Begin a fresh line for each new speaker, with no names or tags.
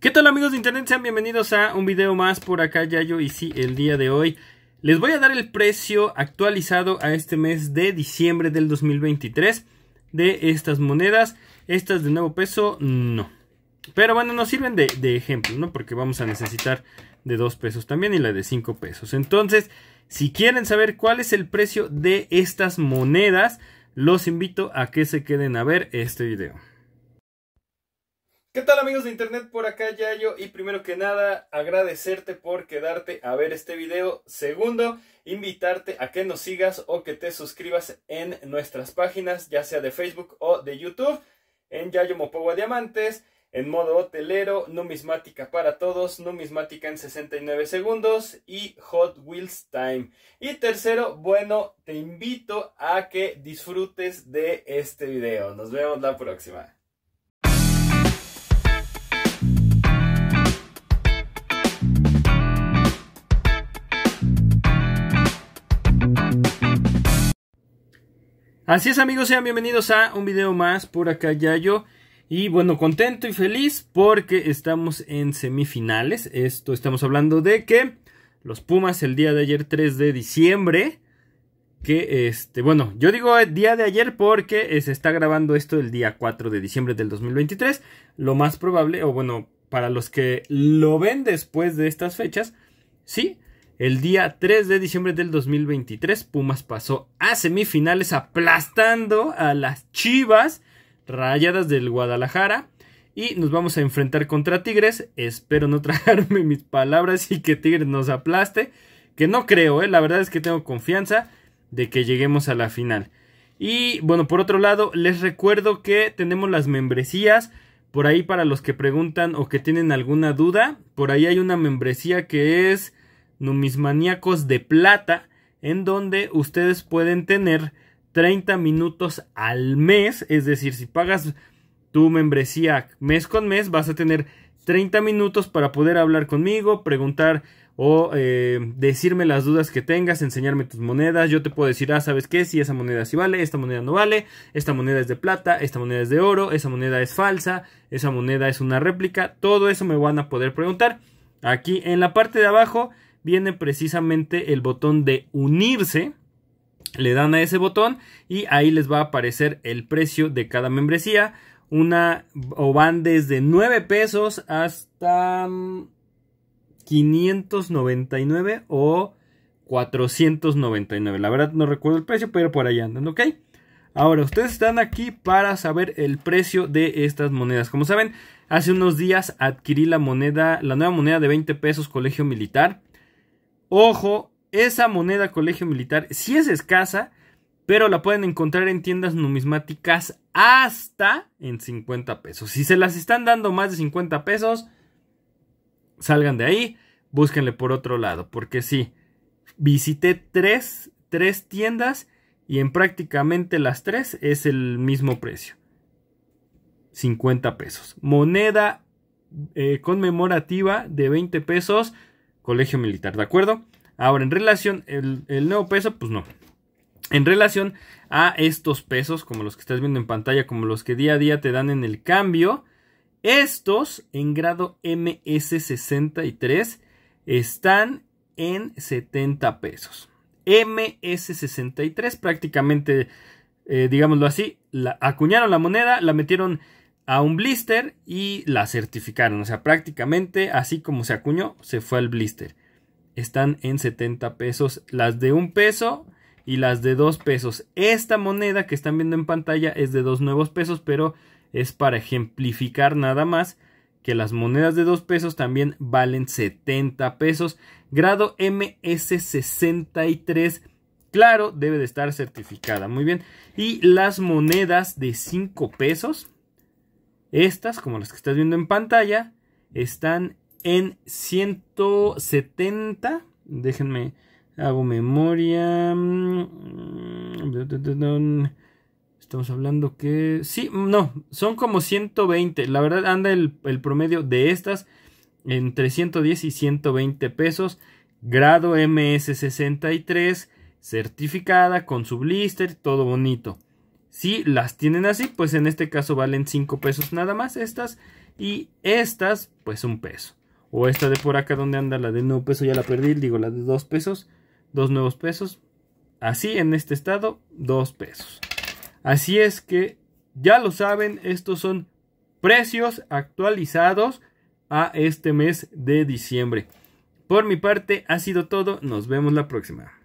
¿Qué tal amigos de internet? Sean bienvenidos a un video más por acá Yayo y sí, el día de hoy les voy a dar el precio actualizado a este mes de diciembre del 2023 de estas monedas. Estas de nuevo peso, no. Pero bueno, nos sirven de, de ejemplo, ¿no? Porque vamos a necesitar de 2 pesos también y la de 5 pesos. Entonces, si quieren saber cuál es el precio de estas monedas, los invito a que se queden a ver este video. ¿Qué tal amigos de internet? Por acá Yayo y primero que nada agradecerte por quedarte a ver este video. Segundo, invitarte a que nos sigas o que te suscribas en nuestras páginas, ya sea de Facebook o de YouTube, en Yayo Mopogua Diamantes, en modo hotelero, numismática para todos, numismática en 69 segundos y Hot Wheels Time. Y tercero, bueno, te invito a que disfrutes de este video. Nos vemos la próxima. Así es amigos, sean bienvenidos a un video más por acá Yayo. Y bueno, contento y feliz porque estamos en semifinales. Esto estamos hablando de que los Pumas el día de ayer 3 de diciembre. Que este, bueno, yo digo el eh, día de ayer porque eh, se está grabando esto el día 4 de diciembre del 2023. Lo más probable, o bueno, para los que lo ven después de estas fechas, sí, el día 3 de diciembre del 2023, Pumas pasó a semifinales aplastando a las Chivas Rayadas del Guadalajara. Y nos vamos a enfrentar contra Tigres. Espero no tragarme mis palabras y que Tigres nos aplaste. Que no creo, ¿eh? la verdad es que tengo confianza de que lleguemos a la final. Y bueno, por otro lado, les recuerdo que tenemos las membresías. Por ahí para los que preguntan o que tienen alguna duda, por ahí hay una membresía que es numismaníacos de plata en donde ustedes pueden tener 30 minutos al mes, es decir, si pagas tu membresía mes con mes, vas a tener 30 minutos para poder hablar conmigo, preguntar o eh, decirme las dudas que tengas, enseñarme tus monedas, yo te puedo decir, ah, ¿sabes qué? Si esa moneda sí vale, esta moneda no vale, esta moneda es de plata, esta moneda es de oro, esa moneda es falsa, esa moneda es una réplica, todo eso me van a poder preguntar. Aquí en la parte de abajo viene precisamente el botón de unirse. Le dan a ese botón y ahí les va a aparecer el precio de cada membresía. Una o van desde 9 pesos hasta 599 mm, o 499. La verdad no recuerdo el precio, pero por ahí andan, ¿ok? Ahora, ustedes están aquí para saber el precio de estas monedas. Como saben, hace unos días adquirí la moneda, la nueva moneda de 20 pesos colegio militar. Ojo, esa moneda colegio militar sí es escasa, pero la pueden encontrar en tiendas numismáticas hasta en 50 pesos. Si se las están dando más de 50 pesos, salgan de ahí, búsquenle por otro lado, porque sí, visité tres, tres tiendas y en prácticamente las tres es el mismo precio. 50 pesos. Moneda eh, conmemorativa de 20 pesos colegio militar, ¿de acuerdo? Ahora, en relación, el, nuevo peso, pues no. En relación a estos pesos, como los que estás viendo en pantalla, como los que día a día te dan en el cambio, estos en grado MS63 están en 70 pesos. MS63 prácticamente, eh, digámoslo así, acuñaron la moneda, la metieron a un blister y la certificaron. O sea, prácticamente así como se acuñó, se fue al blister. Están en 70 pesos las de un peso y las de dos pesos. Esta moneda que están viendo en pantalla es de dos nuevos pesos, pero es para ejemplificar nada más que las monedas de dos pesos también valen 70 pesos. Grado MS63, claro, debe de estar certificada. Muy bien. Y las monedas de 5 pesos estas, como las que estás viendo en pantalla, están en 170. Déjenme, hago memoria. Estamos hablando que... Sí, no, son como 120. La verdad anda el, promedio de estas entre 110 y 120 pesos. Grado MS63, certificada con su blister, todo bonito. Si las tienen así, pues en este caso valen 5 pesos nada más estas. Y estas, pues un peso. O esta de por acá donde anda la de nuevo peso ya la perdí. Digo, la de 2 pesos. 2 nuevos pesos. Así en este estado, 2 pesos. Así es que ya lo saben, estos son precios actualizados a este mes de diciembre. Por mi parte ha sido todo, nos vemos la próxima.